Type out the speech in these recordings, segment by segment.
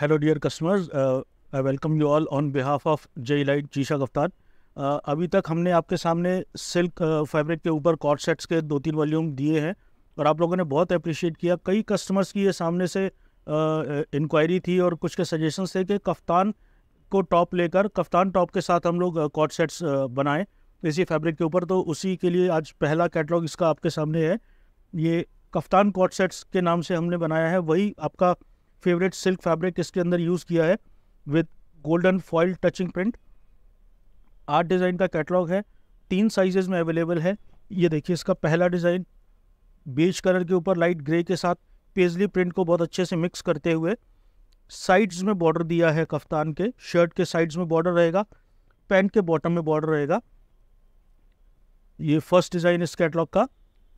hello dear customers I welcome you all on behalf of of light Jisha गफ्तार uh, अभी तक हमने आपके सामने सिल्क फैब्रिक uh, के ऊपर कॉट सेट्स के दो तीन वॉल्यूम दिए हैं और आप लोगों ने बहुत अप्रिशिएट किया कई कस्टमर्स की ये सामने से इंक्वायरी uh, uh, थी और कुछ के सजेशन थे कि कफ्तान को टॉप लेकर कफ्तान टॉप के साथ हम लोग कॉट सेट्स बनाएँ इसी फैब्रिक के ऊपर तो उसी के लिए आज पहला कैटलॉग इसका आपके सामने है ये कफ्तान कॉट सेट्स के नाम से हमने बनाया है वही आपका फेवरेट सिल्क फैब्रिक इसके अंदर यूज़ किया है with golden foil touching print आठ डिज़ाइन का कैटलॉग है तीन साइजेज़ में अवेलेबल है ये देखिए इसका पहला डिज़ाइन बेज कलर के ऊपर लाइट ग्रे के साथ पेजली प्रिंट को बहुत अच्छे से मिक्स करते हुए साइड्स में बॉर्डर दिया है कफ्तान के शर्ट के साइड्स में बॉर्डर रहेगा पैंट के बॉटम में बॉर्डर रहेगा ये फर्स्ट डिज़ाइन इस कैटलॉग का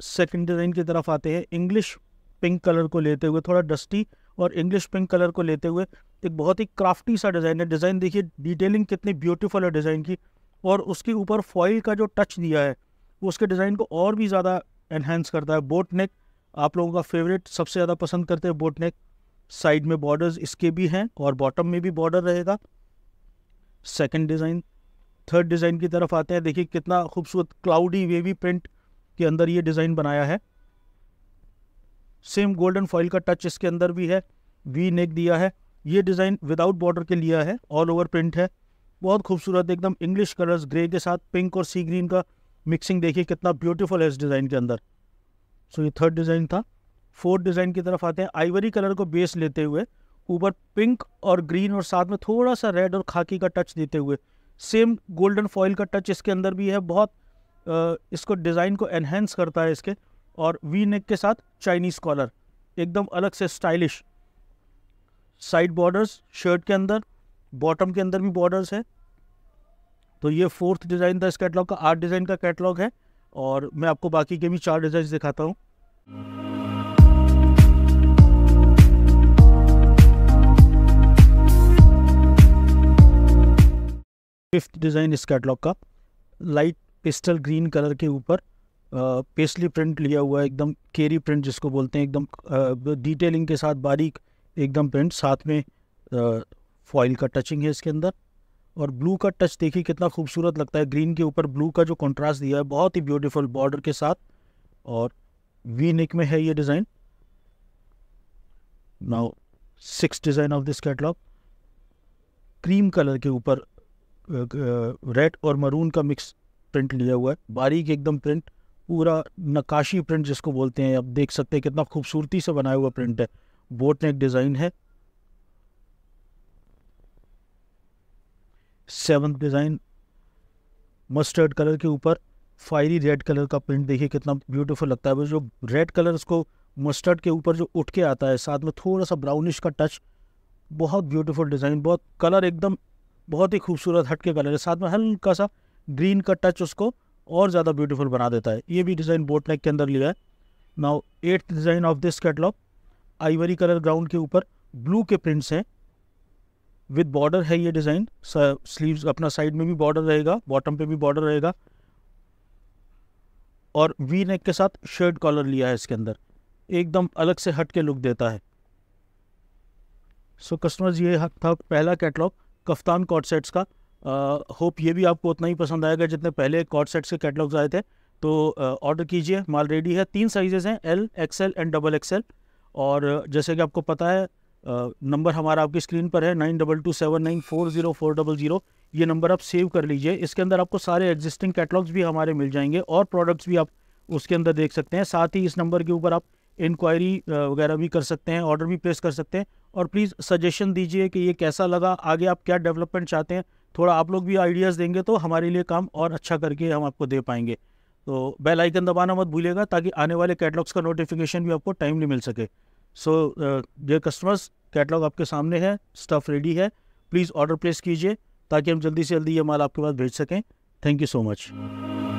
सेकंड डिज़ाइन की तरफ आते हैं इंग्लिश पिंक कलर को लेते हुए थोड़ा डस्टी और इंग्लिश पिंक कलर को लेते हुए एक बहुत ही क्राफ्टी सा डिज़ाइन है डिज़ाइन देखिए डिटेलिंग कितनी ब्यूटीफुल है डिज़ाइन की और उसके ऊपर फॉइल का जो टच दिया है वो उसके डिज़ाइन को और भी ज़्यादा एनहेंस करता है बोट नेक आप लोगों का फेवरेट सबसे ज़्यादा पसंद करते हैं बोट नेक साइड में बॉर्डर्स इसके भी हैं और बॉटम में भी बॉर्डर रहेगा सेकंड डिज़ाइन थर्ड डिज़ाइन की तरफ आते हैं देखिए कितना खूबसूरत क्लाउडी वेवी प्रिंट के अंदर ये डिज़ाइन बनाया है सेम गोल्डन फॉइल का टच इसके अंदर भी है वी नेक दिया है ये डिज़ाइन विदाउट बॉर्डर के लिया है ऑल ओवर प्रिंट है बहुत खूबसूरत एकदम इंग्लिश कलर्स ग्रे के साथ पिंक और सी ग्रीन का मिक्सिंग देखिए कितना ब्यूटीफुल है इस डिज़ाइन के अंदर सो so, ये थर्ड डिज़ाइन था फोर्थ डिज़ाइन की तरफ आते हैं आइवरी कलर को बेस लेते हुए ऊपर पिंक और ग्रीन और साथ में थोड़ा सा रेड और खाकी का टच देते हुए सेम गोल्डन फॉइल का टच इसके अंदर भी है बहुत इसको डिज़ाइन को एनहेंस करता है इसके और वी नेक के साथ चाइनीज़ कॉलर एकदम अलग से स्टाइलिश साइड बॉर्डर्स शर्ट के अंदर बॉटम के अंदर भी बॉर्डर्स है तो ये फोर्थ डिज़ाइन था इस कैटलॉग का आठ डिज़ाइन का कैटलॉग है और मैं आपको बाकी के भी चार डिज़ाइन दिखाता हूँ फिफ्थ डिज़ाइन इस कैटलॉग का लाइट पिस्टल ग्रीन कलर के ऊपर पेस्ली प्रिंट लिया हुआ है एकदम केरी प्रिंट जिसको बोलते हैं एकदम डिटेलिंग के साथ बारीक एकदम प्रिंट साथ में फॉइल का टचिंग है इसके अंदर और ब्लू का टच देखिए कितना खूबसूरत लगता है ग्रीन के ऊपर ब्लू का जो कंट्रास्ट दिया है बहुत ही ब्यूटीफुल बॉर्डर के साथ और वी नेक में है ये design now six design of this catalogue cream colour के ऊपर रेड और मरून का मिक्स प्रिंट लिया हुआ है बारीक एकदम प्रिंट पूरा नकाशी प्रिंट जिसको बोलते हैं आप देख सकते हैं कितना खूबसूरती से बनाया हुआ प्रिंट है बोट नेक डिज़ाइन है सेवंथ डिज़ाइन मस्टर्ड कलर के ऊपर फायरी रेड कलर का प्रिंट देखिए कितना ब्यूटीफुल लगता है जो रेड कलर उसको मस्टर्ड के ऊपर जो उठ के आता है साथ में थोड़ा सा ब्राउनिश का टच बहुत ब्यूटीफुल डिज़ाइन बहुत कलर एकदम बहुत ही खूबसूरत हटके कलर है साथ में हल्का सा ग्रीन का टच उसको और ज़्यादा ब्यूटीफुल बना देता है ये भी डिज़ाइन बोट नेक के अंदर लिया है now eighth design of this catalogue ivory colour ground के ऊपर ब्लू के प्रिंट्स हैं विद बॉर्डर है ये डिज़ाइन स्लीव्स अपना साइड में भी बॉर्डर रहेगा बॉटम पे भी बॉर्डर रहेगा और वी नेक के साथ शर्ट कॉलर लिया है इसके अंदर एकदम अलग से हट के लुक देता है सो so, कस्टमर्स ये हक था पहला कैटलॉग कफ्तान कॉट सेट्स का होप ये भी आपको उतना ही पसंद आएगा जितने पहले कॉट सेट्स के कैटलॉग्स आए थे तो ऑर्डर कीजिए माल रेडी है तीन साइजेज़ हैं L XL and double XL और जैसे कि आपको पता है नंबर हमारा आपकी स्क्रीन पर है nine double two seven nine four zero four double zero ये नंबर आप सेव कर लीजिए इसके अंदर आपको सारे एग्जिस्टिंग कैटलॉग्स भी हमारे मिल जाएंगे और प्रोडक्ट्स भी आप उसके अंदर देख सकते हैं साथ ही इस नंबर के ऊपर आप इंक्वायरी वगैरह भी कर सकते हैं ऑर्डर भी प्लेस कर सकते हैं और प्लीज़ सजेशन दीजिए कि ये कैसा लगा आगे आप क्या डेवलपमेंट चाहते हैं थोड़ा आप लोग भी आइडियाज़ देंगे तो हमारे लिए काम और अच्छा करके हम आपको दे पाएंगे तो बेल आइकन दबाना मत भूलिएगा ताकि आने वाले कैटलॉग्स का नोटिफिकेशन भी आपको टाइमली मिल सके सो डियर कस्टमर्स कैटलॉग आपके सामने है स्टफ़ रेडी है प्लीज़ ऑर्डर प्लेस कीजिए ताकि हम जल्दी से जल्दी ये माल आपके पास भेज सकें थैंक यू सो मच